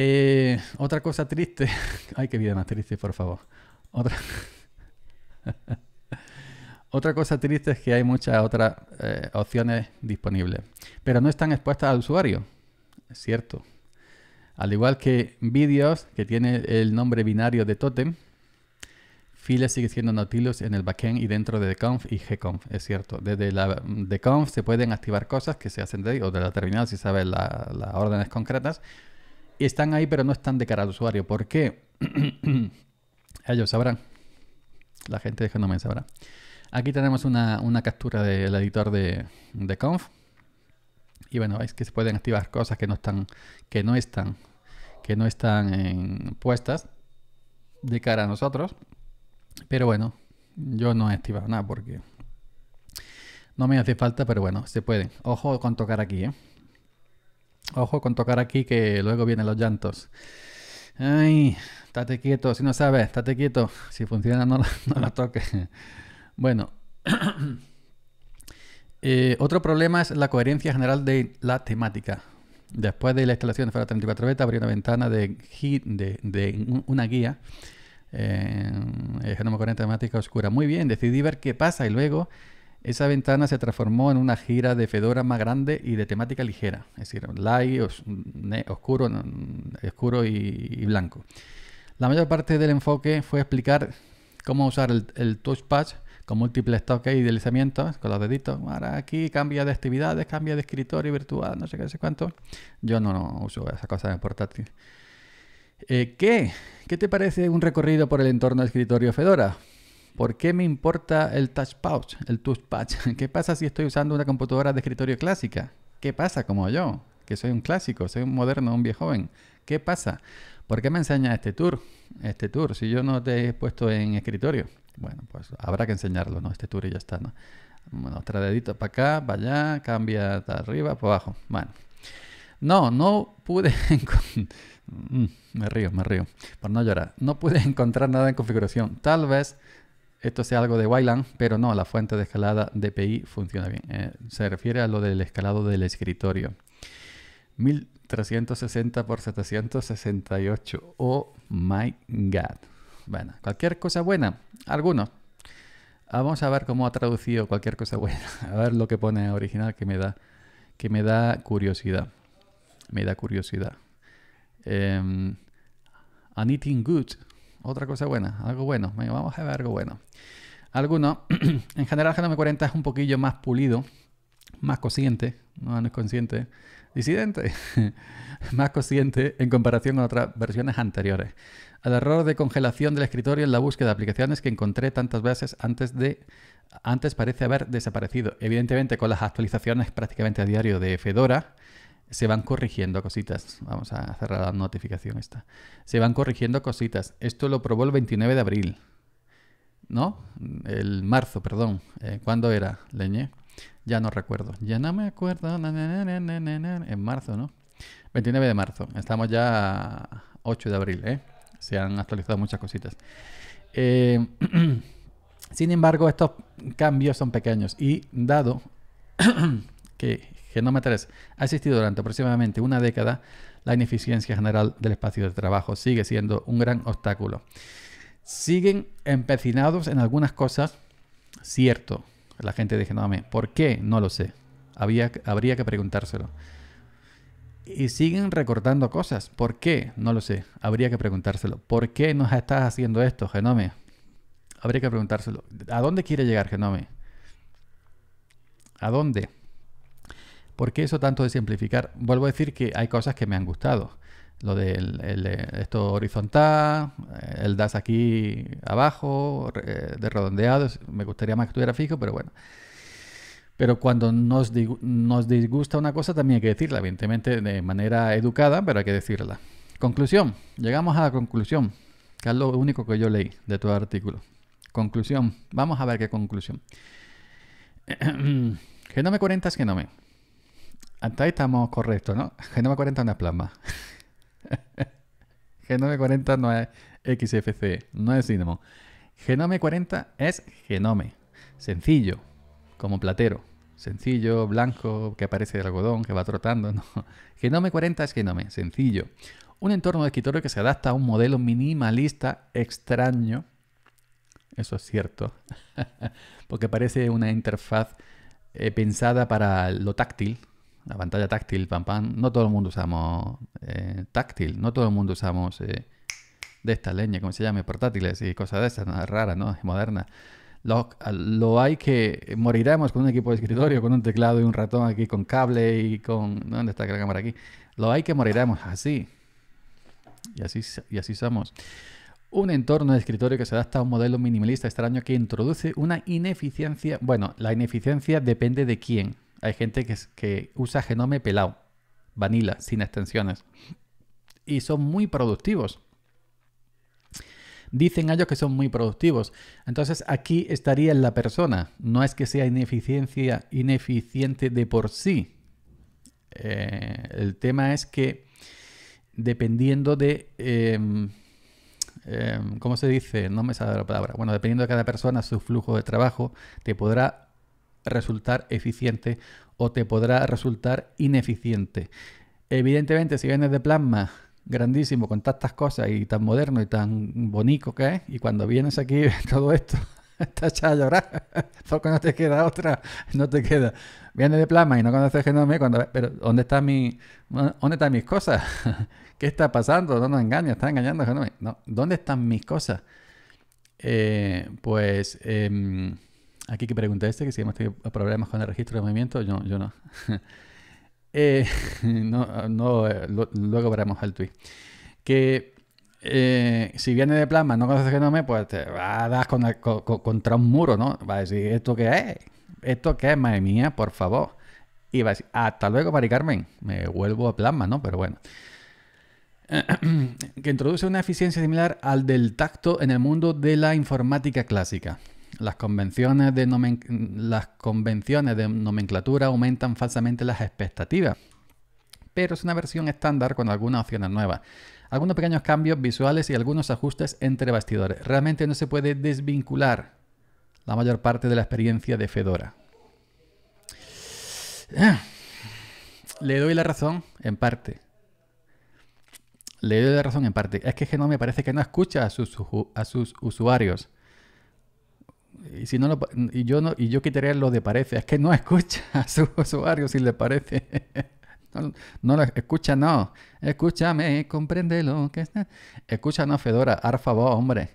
eh, otra cosa triste. Ay, qué vida más triste, por favor. Otra, cosa triste es que hay muchas otras eh, opciones disponibles, pero no están expuestas al usuario. Es cierto. Al igual que vídeos, que tiene el nombre binario de Totem, File sigue siendo Nautilus en el backend y dentro de Deconf y Gconf, es cierto. Desde la Deconf se pueden activar cosas que se hacen de ahí o de la terminal si sabes las órdenes concretas, están ahí, pero no están de cara al usuario. ¿Por qué? Ellos sabrán. La gente me sabrá. Aquí tenemos una, una captura del editor de, de, conf. Y bueno, veis que se pueden activar cosas que no están, que no están, que no están en, puestas de cara a nosotros. Pero bueno, yo no he activado nada porque no me hace falta, pero bueno, se pueden. Ojo con tocar aquí, ¿eh? Ojo con tocar aquí que luego vienen los llantos. Ay, estate quieto, si no sabes, estate quieto. Si funciona, no, la toques. Bueno. Eh, otro problema es la coherencia general de la temática. Después de la instalación de Fedora 34 Beta, abrí una ventana de, de, de una guía. Eh, eh genoma coherente temática oscura. Muy bien, decidí ver qué pasa y luego esa ventana se transformó en una gira de Fedora más grande y de temática ligera, es decir, light, oscuro, oscuro y, blanco. La mayor parte del enfoque fue explicar cómo usar el, touchpad con múltiples toques y deslizamientos con los deditos. Ahora aquí cambia de actividades, cambia de escritorio virtual, no sé qué, sé cuánto. Yo no, uso esa cosa en portátil. Eh, ¿Qué? ¿Qué te parece un recorrido por el entorno de escritorio Fedora? ¿Por qué me importa el touch pouch, el patch? ¿Qué pasa si estoy usando una computadora de escritorio clásica? ¿Qué pasa como yo? Que soy un clásico, soy un moderno, un viejo joven. ¿Qué pasa? ¿Por qué me enseña este tour? Este tour, si yo no te he puesto en escritorio. Bueno, pues habrá que enseñarlo, ¿no? Este tour y ya está, ¿no? Bueno, para acá, para allá, cambia de arriba, para abajo. Bueno. No, no pude mm, me río, me río, por no llorar. No pude encontrar nada en configuración. Tal vez esto sea algo de Wayland, pero no, la fuente de escalada DPI funciona bien. Eh, se refiere a lo del escalado del escritorio. 1360 por 768. Oh my god. Bueno, cualquier cosa buena, algunos. Vamos a ver cómo ha traducido cualquier cosa buena. A ver lo que pone original que me da, que me da curiosidad. Me da curiosidad. Em, an eating good otra cosa buena, algo bueno. vamos a ver algo bueno. Alguno. en general, Genome 40 es un poquillo más pulido, más consciente, no, no es consciente, disidente, más consciente en comparación con otras versiones anteriores. El error de congelación del escritorio en la búsqueda de aplicaciones que encontré tantas veces antes de antes parece haber desaparecido. Evidentemente, con las actualizaciones prácticamente a diario de Fedora, se van corrigiendo cositas. Vamos a cerrar la notificación esta. Se van corrigiendo cositas. Esto lo probó el 29 de abril. ¿No? El marzo, perdón. Eh, ¿Cuándo era, Leñé? Ya no recuerdo. Ya no me acuerdo. en marzo, ¿no? 29 de marzo. Estamos ya 8 de abril, ¿eh? Se han actualizado muchas cositas. Eh, sin embargo, estos cambios son pequeños y dado que Genoma 3 ha existido durante aproximadamente una década, la ineficiencia general del espacio de trabajo sigue siendo un gran obstáculo. Siguen empecinados en algunas cosas, cierto, la gente de Genome. ¿Por qué? No lo sé. Había, habría que preguntárselo. Y siguen recortando cosas. ¿Por qué? No lo sé. Habría que preguntárselo. ¿Por qué nos estás haciendo esto, Genome? Habría que preguntárselo. ¿A dónde quiere llegar Genome? ¿A dónde? ¿Por qué eso tanto de simplificar? Vuelvo a decir que hay cosas que me han gustado. Lo de esto horizontal, eh, el DAS aquí abajo, eh, de redondeado, me gustaría más que estuviera fijo, pero bueno. Pero cuando nos, disgusta una cosa también hay que decirla, evidentemente de manera educada, pero hay que decirla. Conclusión, llegamos a la conclusión, que es lo único que yo leí de tu artículo. Conclusión, vamos a ver qué conclusión. genome 40 es genome. Hasta ahí estamos correctos, ¿no? Genome 40 no es plasma. genome 40 no es XFC, no es Cinnamon. Genome 40 es genome. Sencillo, como platero. Sencillo, blanco, que aparece de algodón, que va trotando. No. Genome 40 es genome, sencillo. Un entorno de escritorio que se adapta a un modelo minimalista extraño. Eso es cierto. Porque parece una interfaz eh, pensada para lo táctil, la pantalla táctil, pam, pam. No todo el mundo usamos eh, táctil, no todo el mundo usamos eh, de esta leña, como se llame, portátiles y cosas de esas rara, ¿no? Modernas. Lo, lo, hay que moriremos con un equipo de escritorio, con un teclado y un ratón aquí, con cable y con... ¿Dónde está la cámara aquí? Lo hay que moriremos así. Y así, y así somos. Un entorno de escritorio que se adapta a un modelo minimalista extraño que introduce una ineficiencia. Bueno, la ineficiencia depende de quién. Hay gente que, usa genome pelado, vanilla, sin extensiones. Y son muy productivos. Dicen ellos que son muy productivos. Entonces aquí estaría en la persona. No es que sea ineficiencia, ineficiente de por sí. Eh, el tema es que dependiendo de... Em, em, ¿Cómo se dice? No me sale la palabra. Bueno, dependiendo de cada persona, su flujo de trabajo, te podrá resultar eficiente o te podrá resultar ineficiente. Evidentemente, si vienes de plasma grandísimo con tantas cosas y tan moderno y tan bonito que es, y cuando vienes aquí todo esto, está echado a llorar, porque no te queda otra, no te queda. Vienes de plasma y no conoces me cuando, pero ¿dónde, está mi, ¿dónde están mis cosas? ¿Qué está pasando? No nos engañes, está engañando No, ¿Dónde están mis cosas? Eh, pues... Em, Aquí que pregunta este, que si hemos tenido problemas con el registro de movimiento, yo, eh, no. no, eh, luego veremos el tweet. Que eh, si viene de plasma, no conoces genome, pues te vas a dar contra un muro, ¿no? Va a decir, ¿esto qué es? ¿Esto qué es, madre mía? Por favor. Y va a decir, hasta luego, Mari Carmen. Me vuelvo a plasma, ¿no? Pero bueno que introduce una eficiencia similar al del tacto en el mundo de la informática clásica. Las convenciones, de las convenciones de nomenclatura aumentan falsamente las expectativas, pero es una versión estándar con algunas opciones nuevas algunos pequeños cambios visuales y algunos ajustes entre bastidores. Realmente no se puede desvincular la mayor parte de la experiencia de Fedora. Le doy la razón en parte. Le doy la razón en parte. Es que Genome parece que no escucha a sus, a sus usuarios. Y, si no lo, y, yo no, y yo quitaría lo de parece. Es que no escucha a su usuario si le parece. No, lo escucha, no. Escúchame, compréndelo. Que está. Escucha, no, Fedora, arfabó, hombre.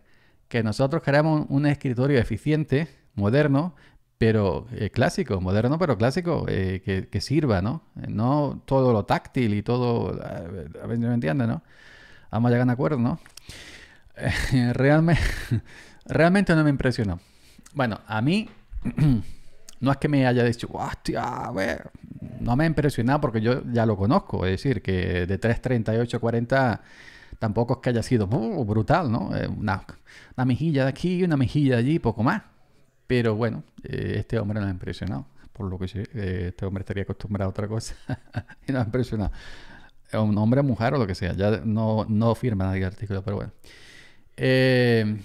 Que nosotros queremos un, escritorio eficiente, moderno, pero eh, clásico, moderno, pero clásico, eh, que, sirva, ¿no? Eh, no todo lo táctil y todo. A ver, me entiendes, ¿no? Vamos a llegar a un acuerdo, ¿no? realmente, realmente no me impresionó. Bueno, a mí no es que me haya dicho, hostia, no me ha impresionado porque yo ya lo conozco. Es decir, que de 3.38 40 tampoco es que haya sido uh, brutal, ¿no? Eh, una, mejilla de aquí una mejilla de allí, poco más. Pero bueno, eh, este hombre no ha impresionado. Por lo que eh, este hombre estaría acostumbrado a otra cosa y no ha impresionado. Un hombre, mujer o lo que sea, ya no, no firma nadie el artículo, pero bueno. Eh,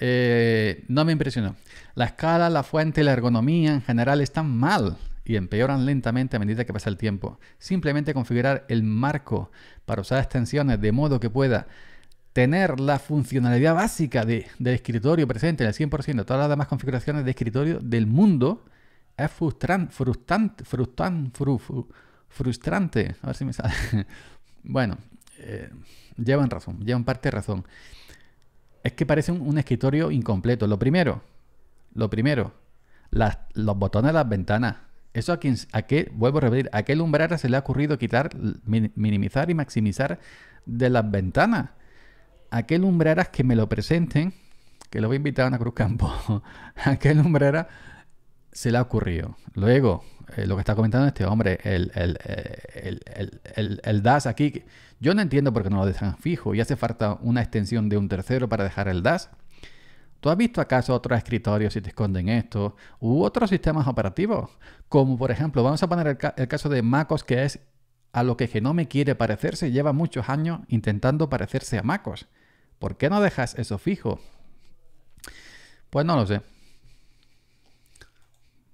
eh, no me impresionó. La escala, la fuente la ergonomía en general están mal y empeoran lentamente a medida que pasa el tiempo. Simplemente configurar el marco para usar extensiones de modo que pueda tener la funcionalidad básica de, del escritorio presente en el 100% de todas las demás configuraciones de escritorio del mundo es frustran, frustrante, frustrante. A ver si me sale. bueno, eh, llevan razón, llevan parte de razón es que parece un, escritorio incompleto. Lo primero, lo primero, los botones de las ventanas. Eso a quien, a vuelvo a repetir, a qué lumbrera se le ha ocurrido quitar, minimizar y maximizar de las ventanas. A qué lumbreras que me lo presenten, que lo voy a invitar a una Cruz Campo, a qué lumbrera se le ha ocurrido. Luego, eh, lo que está comentando este hombre, el, eh, DAS aquí, yo no entiendo por qué no lo dejan fijo y hace falta una extensión de un tercero para dejar el DAS. ¿Tú has visto acaso otros escritorios si te esconden esto? U otros sistemas operativos, como por ejemplo, vamos a poner el, caso de MacOS, que es a lo que no me quiere parecerse, lleva muchos años intentando parecerse a MacOS. ¿Por qué no dejas eso fijo? Pues no lo sé.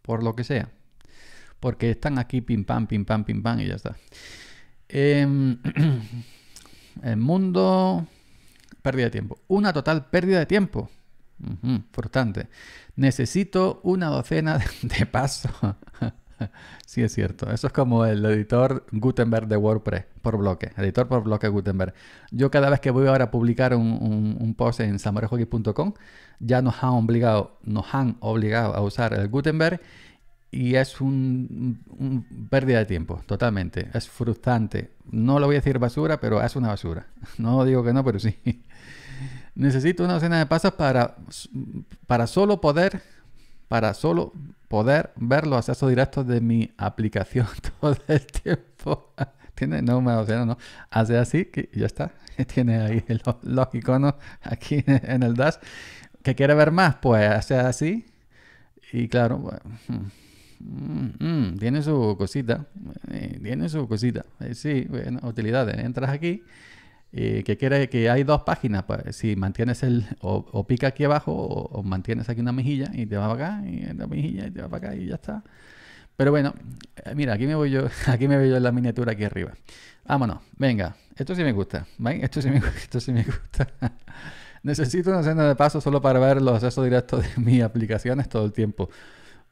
Por lo que sea porque están aquí pim pam, pim pam, pim pam y ya está. Em, el mundo, pérdida de tiempo. Una total pérdida de tiempo. Frustrante. Necesito una docena de pasos. sí, es cierto. Eso es como el editor Gutenberg de WordPress, por bloque. Editor por bloque Gutenberg. Yo cada vez que voy ahora a publicar un, post en samorejoki.com ya nos han, obligado, nos han obligado a usar el Gutenberg y es un, pérdida de tiempo, totalmente. Es frustrante. No lo voy a decir basura, pero es una basura. No digo que no, pero sí. Necesito una docena de pasos para, para solo poder, para solo poder ver los accesos directos de mi aplicación todo el tiempo. Tiene, no, una docena no. Hace así que ya está. Tiene ahí los, iconos aquí en el dash. ¿Que quiere ver más? Pues hace así. Y claro, hmm. Mm, mm, tiene su cosita, eh, tiene su cosita. Eh, sí, bueno, utilidades. Entras aquí, eh, que quiere que hay dos páginas. Pues, si mantienes el, o, pica aquí abajo, o, mantienes aquí una mejilla y te va para acá, y la mejilla y te va para acá, y ya está. Pero bueno, mira, aquí me voy yo, aquí me veo yo en la miniatura aquí arriba. Vámonos, venga, esto sí me gusta, Esto sí me, esto sí me gusta. Necesito una cena de paso solo para ver los accesos directos de mis aplicaciones todo el tiempo.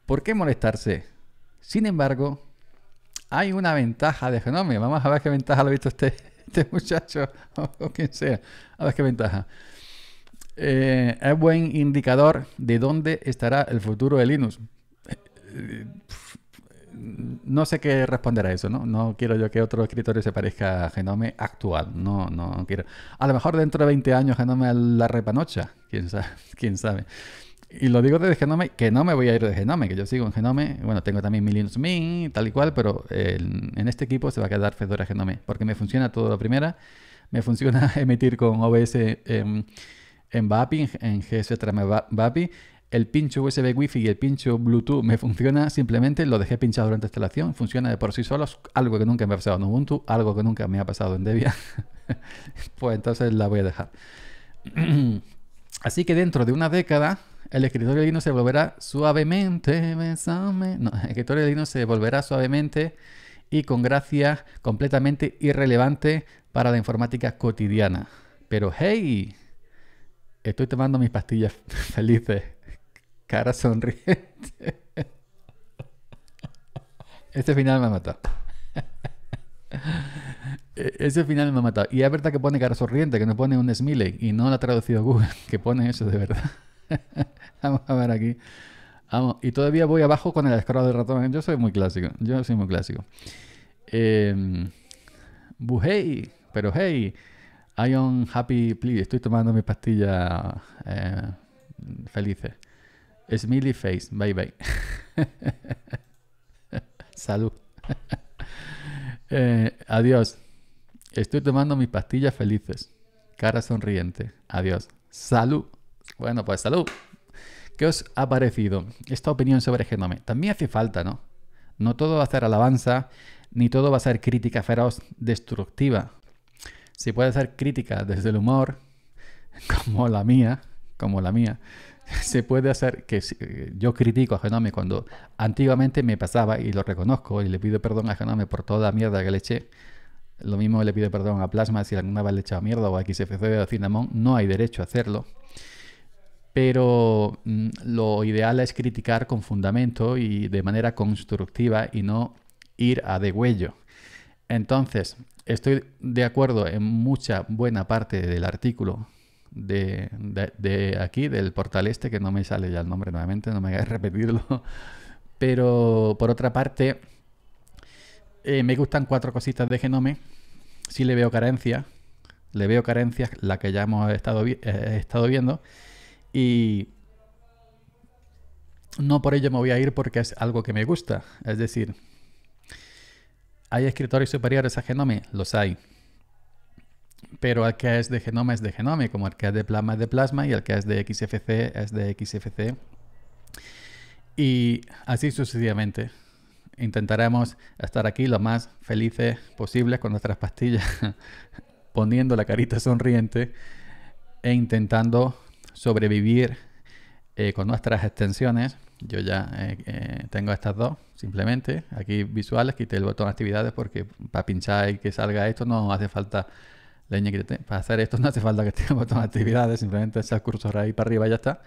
¿Por qué molestarse? Sin embargo, hay una ventaja de Genome. Vamos a ver qué ventaja lo ha visto este, este muchacho o quien sea. A ver qué ventaja. Eh, es buen indicador de dónde estará el futuro de Linux. Eh, eh, no sé qué responder a eso, ¿no? No quiero yo que otro escritorio se parezca a Genome actual. No, no quiero. A lo mejor dentro de 20 años Genome la repanocha. ¿Quién sabe? ¿Quién sabe? Y lo digo desde Genome, que no me voy a ir de Genome, que yo sigo en Genome. Bueno, tengo también mi Linux Mint, tal y cual, pero en, este equipo se va a quedar Fedora Genome, porque me funciona todo la primera. Me funciona emitir con OBS en, en VAPI, en GS VAPI. El pincho USB Wi-Fi y el pincho Bluetooth me funciona simplemente, lo dejé pinchado durante la instalación, funciona de por sí solo. algo que nunca me ha pasado en Ubuntu, algo que nunca me ha pasado en Debian. pues entonces la voy a dejar. Así que dentro de una década, el escritorio de se volverá suavemente, No, el se volverá suavemente y con gracia completamente irrelevante para la informática cotidiana. Pero hey, estoy tomando mis pastillas felices. Cara sonriente. Este final me ha matado. E, ese final me ha matado. Y es verdad que pone cara sonriente, que no pone un smiley. Y no lo ha traducido Google, que pone eso de verdad. Vamos a ver aquí. Vamos. Y todavía voy abajo con el scroll del ratón. Yo soy muy clásico. Yo soy muy clásico. Eh, em, Buhey, pero hey, I am happy, please. Estoy tomando mis pastillas eh, felices. Smiley face, bye bye. Salud. Eh, adiós. Estoy tomando mis pastillas felices. Cara sonriente. Adiós. Salud. Bueno, pues salud. ¿Qué os ha parecido esta opinión sobre Genome? También hace falta, ¿no? No todo va a ser alabanza, ni todo va a ser crítica feroz, destructiva. Se puede hacer crítica desde el humor, como la mía, como la mía, se puede hacer que eh, yo critico a Genome cuando antiguamente me pasaba y lo reconozco y le pido perdón a Genome por toda la mierda que le eché. Lo mismo le pido perdón a Plasma si alguna vez le he echado mierda o a XFC o a Cinnamon, no hay derecho a hacerlo pero mm, lo ideal es criticar con fundamento y de manera constructiva y no ir a degüello. Entonces, estoy de acuerdo en mucha buena parte del artículo de, aquí, del portal este, que no me sale ya el nombre nuevamente, no me a repetirlo. Pero por otra parte, eh, me gustan cuatro cositas de Genome. sí le veo carencia, le veo carencias, la que ya hemos estado eh, viendo. Y no por ello me voy a ir porque es algo que me gusta. Es decir, ¿hay escritores superiores a Genome? Los hay. Pero el que es de Genome es de genome, como el que es de plasma es de plasma y el que es de XFC es de XFC. Y así sucesivamente. Intentaremos estar aquí lo más felices posible con nuestras pastillas, poniendo la carita sonriente e intentando sobrevivir eh, con nuestras extensiones. Yo ya eh, eh, tengo estas dos, simplemente. Aquí visuales, quité el botón actividades porque para pinchar y que salga esto no hace falta leña que Para hacer esto no hace falta que tenga el botón actividades, simplemente echar cursor ahí para arriba ya está.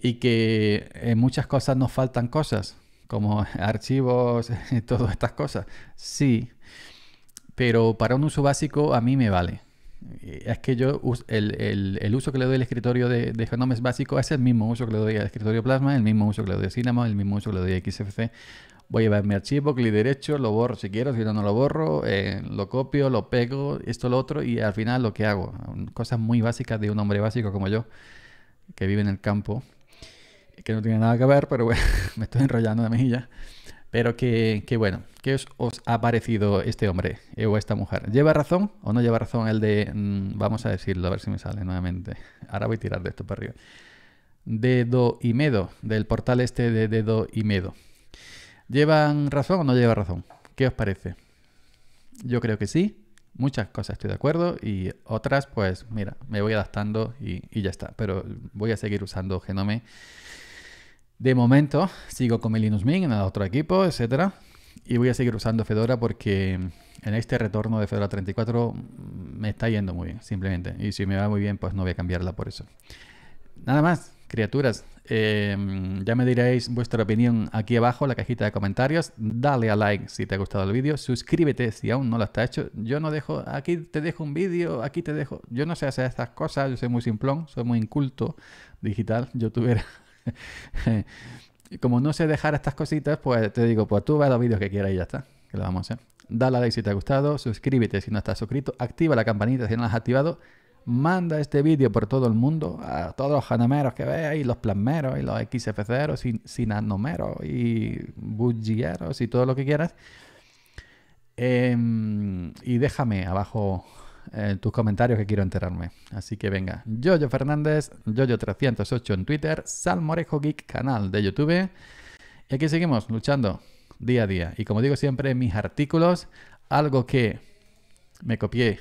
Y que en muchas cosas nos faltan cosas, como archivos, y todas estas cosas. Sí, pero para un uso básico a mí me vale. Eh, es que yo el, el, uso que le doy al escritorio de, de es básico, es el mismo uso que le doy al escritorio Plasma, el mismo uso que le doy a Cinema, el mismo uso que le doy a XFC. Voy a llevar mi archivo, clic derecho, lo borro si quiero, si no, no lo borro, eh, lo copio, lo pego, esto, lo otro, y al final lo que hago. Cosas muy básicas de un hombre básico como yo, que vive en el campo, que no tiene nada que ver, pero bueno, me estoy enrollando de ya pero que, bueno, ¿qué os, ha parecido este hombre eh, o esta mujer? ¿Lleva razón o no lleva razón el de... Mm, vamos a decirlo, a ver si me sale nuevamente. Ahora voy a tirar de esto para arriba. Dedo y Medo, del portal este de Dedo y Medo. ¿Llevan razón o no lleva razón? ¿Qué os parece? Yo creo que sí. Muchas cosas estoy de acuerdo y otras, pues mira, me voy adaptando y, y ya está. Pero voy a seguir usando Genome de momento, sigo con mi Linux Mint en otro equipo, etc. Y voy a seguir usando Fedora porque en este retorno de Fedora 34 me está yendo muy bien, simplemente. Y si me va muy bien, pues no voy a cambiarla por eso. Nada más, criaturas. Em, ya me diréis vuestra opinión aquí abajo en la cajita de comentarios. Dale a like si te ha gustado el vídeo. Suscríbete si aún no lo has hecho. Yo no dejo, aquí te dejo un vídeo, aquí te dejo. Yo no sé hacer estas cosas, yo soy muy simplón, soy muy inculto digital, youtuber. Como no sé dejar estas cositas, pues te digo, pues tú ve los vídeos que quieras y ya está. Que lo vamos a hacer. Dale a like si te ha gustado, suscríbete si no estás suscrito, activa la campanita si no la has activado, manda este vídeo por todo el mundo, a todos los janameros que veáis, los plasmeros y los XFCeros sin sinanomeros y bullilleros y todo lo que quieras. Em, y déjame abajo eh, tus comentarios que quiero enterarme. Así que venga, Yoyo Fernández, Yoyo308 en Twitter, Salmorejo Geek canal de YouTube. Y aquí seguimos luchando día a día. Y como digo siempre, mis artículos, algo que me copié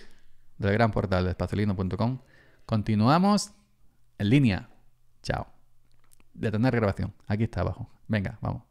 del gran portal de espacelino.com continuamos en línea. Chao. de tener grabación. Aquí está abajo. Venga, vamos.